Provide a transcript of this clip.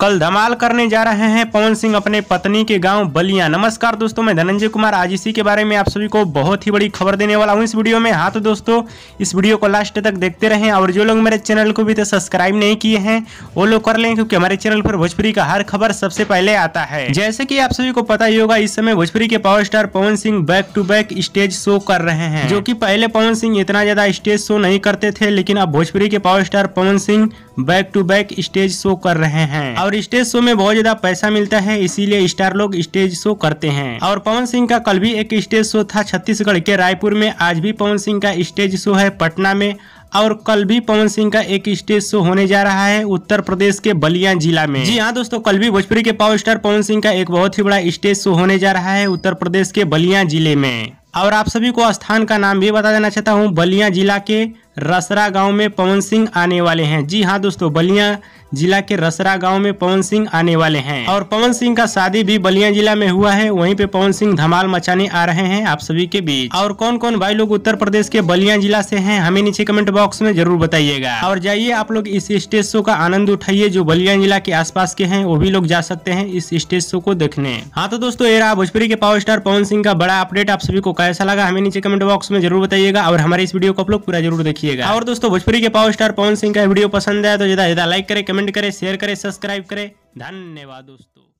कल धमाल करने जा रहे हैं पवन सिंह अपने पत्नी के गांव बलिया नमस्कार दोस्तों मैं धनंजय कुमार आज इसी के बारे में आप सभी को बहुत ही बड़ी खबर देने वाला हूं इस वीडियो में हाँ तो दोस्तों इस वीडियो को लास्ट तक देखते रहें और जो लोग मेरे चैनल को भी तो सब्सक्राइब नहीं किए हैं वो लोग कर लें क्योंकि हमारे चैनल पर भोजपुरी का हर खबर सबसे पहले आता है जैसे की आप सभी को पता ही होगा इस समय भोजपुरी के power star Pawan Singh back to back stage show कर रहे हैं जो की पहले पवन सिंह इतना ज्यादा स्टेज शो नहीं करते थे लेकिन अब भोजपुरी के power star Pawan Singh back to back stage show कर रहे हैं और स्टेज शो में बहुत ज्यादा पैसा मिलता है इसीलिए स्टार लोग स्टेज शो करते हैं और पवन सिंह का कल भी एक स्टेज शो था छत्तीसगढ़ के रायपुर में आज भी पवन सिंह का स्टेज शो है पटना में और कल भी पवन सिंह का एक स्टेज शो होने जा रहा है उत्तर प्रदेश के बलिया जिला में जी हाँ दोस्तों कल भी भोजपुरी के पावर स्टार पवन सिंह का एक बहुत ही बड़ा स्टेज शो होने जा रहा है उत्तर प्रदेश के बलिया जिले में और आप सभी को स्थान का नाम भी बता देना चाहता हूँ बलिया जिला के रसरा गांव में पवन सिंह आने वाले हैं जी हाँ दोस्तों बलिया जिला के रसरा गांव में पवन सिंह आने वाले हैं और पवन सिंह का शादी भी बलिया जिला में हुआ है वहीं पे पवन सिंह धमाल मचाने आ रहे हैं आप सभी के बीच और कौन कौन भाई लोग उत्तर प्रदेश के बलिया जिला से हैं हमें नीचे कमेंट बॉक्स में जरूर बताइएगा और जाइए आप लोग इस स्टेज शो का आनंद उठाइए जो बलिया जिला के आसपास के है वो भी लोग जा सकते हैं इस स्टेज शो को देखने हाँ तो दोस्तों ये रहा भोजपुरी के पावर स्टार पवन सिंह का बड़ा अपडेट आप सभी को कैसा लगा हमें नीचे कमेंट बॉक्स में जरूर बताइएगा और हमारे इस वीडियो को आप लोग पूरा जरूर देखिए देखिएगा और दोस्तों भोजपुरी के पावर स्टार पवन सिंह का वीडियो पसंद आया तो ज्यादा ज्यादा लाइक करे कमेंट करे शेयर करे सब्सक्राइब करे धन्यवाद दोस्तों